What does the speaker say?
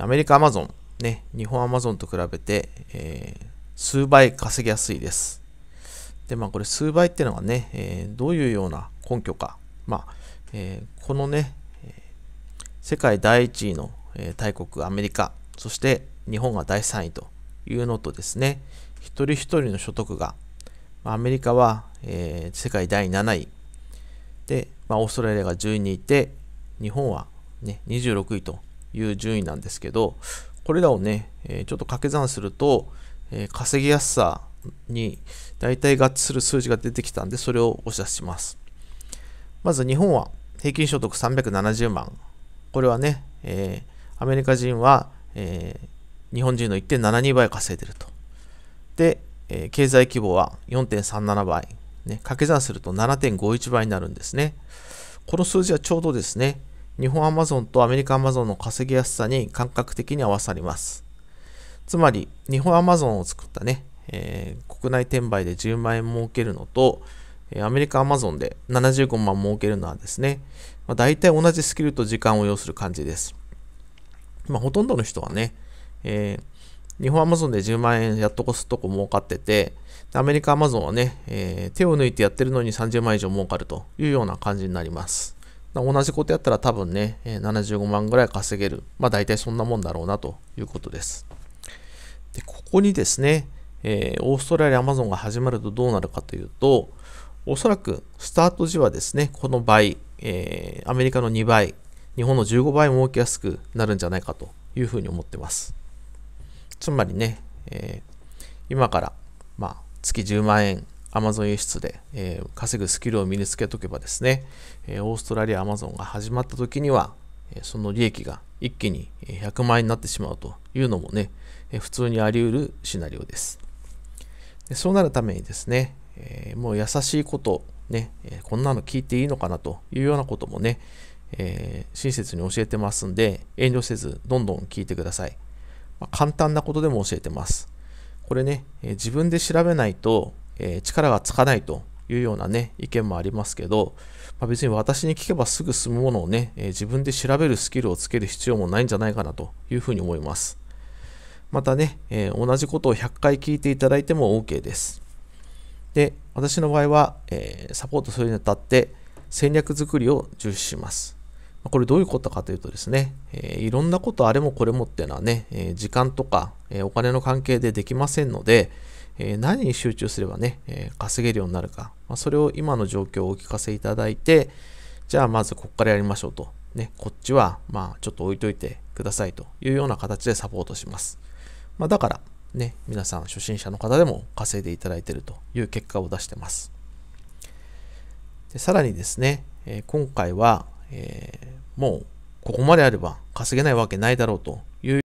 アメリカアマゾン、ね、日本アマゾンと比べて、えー、数倍稼ぎやすいです。で、まあこれ数倍っていうのはね、えー、どういうような根拠か。まあ、えー、このね、世界第1位の、え大国アメリカ、そして日本が第3位というのとですね、一人一人の所得が、アメリカは、え世界第7位、で、まあ、オーストラリアが12位で、日本は、ね、26位という順位なんですけど、これらをね、えちょっと掛け算すると、え稼ぎやすさに大体合致する数字が出てきたんで、それをお知らせします。まず日本は平均所得370万。これはね、えー、アメリカ人は、えー、日本人の1.72倍稼いでると。で、えー、経済規模は4.37倍。ね、掛け算すると7.51倍になるんですね。この数字はちょうどですね、日本アマゾンとアメリカアマゾンの稼ぎやすさに感覚的に合わさります。つまり、日本アマゾンを作ったね、えー、国内転売で10万円儲けるのと、アメリカアマゾンで75万儲けるのはですね、まあ、大体同じスキルと時間を要する感じです。まあ、ほとんどの人はね、えー、日本アマゾンで10万円やっとこすっとこ儲かってて、アメリカアマゾンはね、えー、手を抜いてやってるのに30万以上儲かるというような感じになります。同じことやったら多分ね、75万ぐらい稼げる。まあ大体そんなもんだろうなということです。でここにですね、えー、オーストラリア、アマゾンが始まるとどうなるかというと、おそらくスタート時はですね、この倍、えー、アメリカの2倍、日本の15倍も動きやすくなるんじゃないかというふうに思ってます。つまりね、えー、今から、まあ、月10万円 Amazon 輸出で、えー、稼ぐスキルを身につけとけばですね、えー、オーストラリア Amazon が始まった時には、えー、その利益が一気に100万円になってしまうというのもね、えー、普通にあり得るシナリオです。でそうなるためにですね、えー、もう優しいこと、ね、えー、こんなの聞いていいのかなというようなこともね、えー、親切に教えてますんで、遠慮せずどんどん聞いてください。まあ、簡単なことでも教えてます。これね、えー、自分で調べないと、えー、力がつかないというようなね、意見もありますけど、まあ、別に私に聞けばすぐ済むものをね、えー、自分で調べるスキルをつける必要もないんじゃないかなというふうに思います。またね、えー、同じことを100回聞いていただいても OK です。で、私の場合は、えー、サポートするにあたって戦略作りを重視します。これどういうことかというとですね、えー、いろんなことあれもこれもっていうのはね、え時間とか、えお金の関係でできませんので、えー、何に集中すればね、えー、稼げるようになるか、まあ、それを今の状況をお聞かせいただいて、じゃあまずこっからやりましょうと。ね、こっちは、まあちょっと置いといてくださいというような形でサポートします。まあ、だから、ね、皆さん初心者の方でも稼いでいただいているという結果を出してます。でさらにですね、えー、今回は、えもうここまであれば稼げないわけないだろうという